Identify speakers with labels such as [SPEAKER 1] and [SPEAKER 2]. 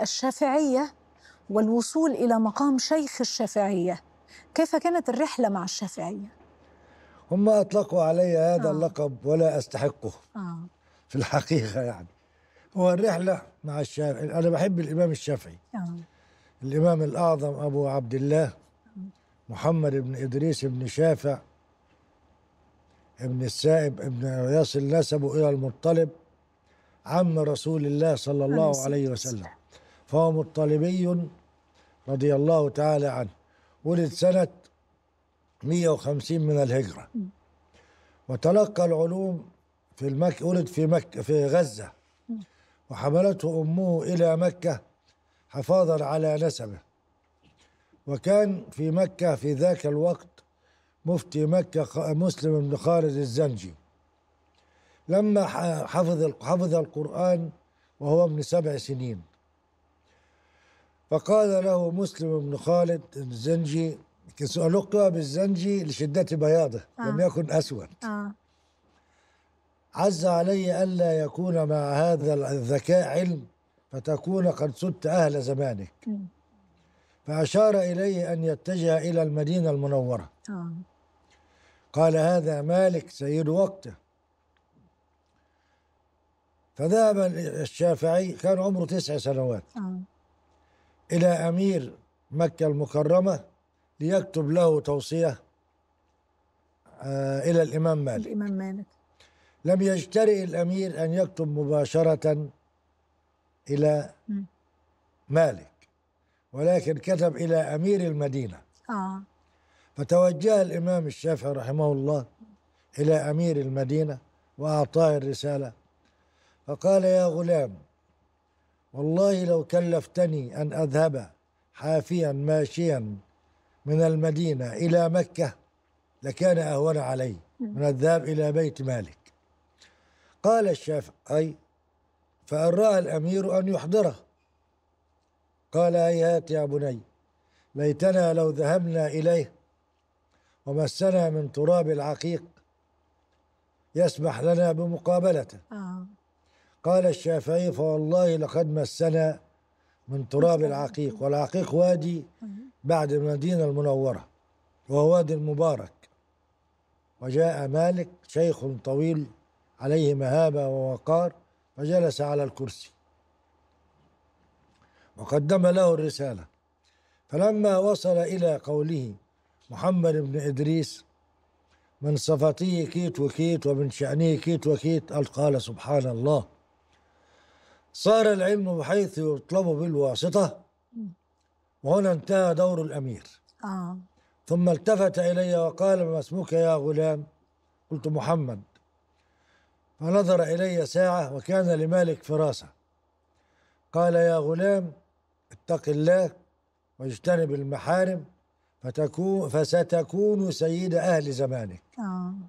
[SPEAKER 1] الشافعية والوصول إلى مقام شيخ الشافعية كيف كانت الرحلة مع الشافعية؟ هم أطلقوا علي هذا آه. اللقب ولا أستحقه آه. في الحقيقة يعني هو الرحلة مع الشافعي أنا بحب الإمام الشافعي آه. الإمام الأعظم أبو عبد الله محمد بن إدريس بن شافع ابن السائب ابن يصل نسبه إلى المطلب عم رسول الله صلى الله عليه وسلم فهو مطلبي رضي الله تعالى عنه ولد سنة 150 من الهجرة وتلقى العلوم في المك ولد في مكة في غزة وحملته أمه إلى مكة حفاظا على نسبه وكان في مكة في ذاك الوقت مفتي مكة مسلم بن خالد الزنجي لما حفظ حفظ القرآن وهو ابن سبع سنين فقال له مسلم بن خالد الزنجي ألقى بالزنجي لشدة بياضه آه. لم يكن أسود آه. عز علي ألا يكون مع هذا الذكاء علم فتكون قد سدت أهل زمانك م. فأشار إليه أن يتجه إلى المدينة المنورة آه. قال هذا مالك سيد وقته فذهب الشافعي كان عمره تسع سنوات آه. إلى أمير مكة المكرمة ليكتب له توصية آه إلى الإمام مالك الإمام مالك لم يجترئ الأمير أن يكتب مباشرة إلى م. مالك ولكن كتب إلى أمير المدينة آه. فتوجه الإمام الشافعي رحمه الله إلى أمير المدينة وأعطاه الرسالة فقال يا غلام والله لو كلفتني أن أذهب حافيا ماشيا من المدينة إلى مكة لكان أهون علي من الذهاب إلى بيت مالك قال الشافعي فأن رأى الأمير أن يحضره قال هيهات يا بني ليتنا لو ذهبنا إليه ومسنا من تراب العقيق يسمح لنا بمقابلته آه. قال الشافعي فوالله لقد مسنا من تراب العقيق والعقيق وادي بعد المدينة المنورة وهو وادي المبارك وجاء مالك شيخ طويل عليه مهابة ووقار فجلس على الكرسي وقدم له الرسالة فلما وصل إلى قوله محمد بن إدريس من صفته كيت وكيت ومن شأنه كيت وكيت قال سبحان الله صار العلم بحيث يطلب بالواسطة وهنا انتهى دور الأمير آه. ثم التفت إلي وقال ما اسمك يا غلام قلت محمد فنظر إلي ساعة وكان لمالك فراسة قال يا غلام اتق الله واجتنب المحارم فتكون فستكون سيد أهل زمانك آه.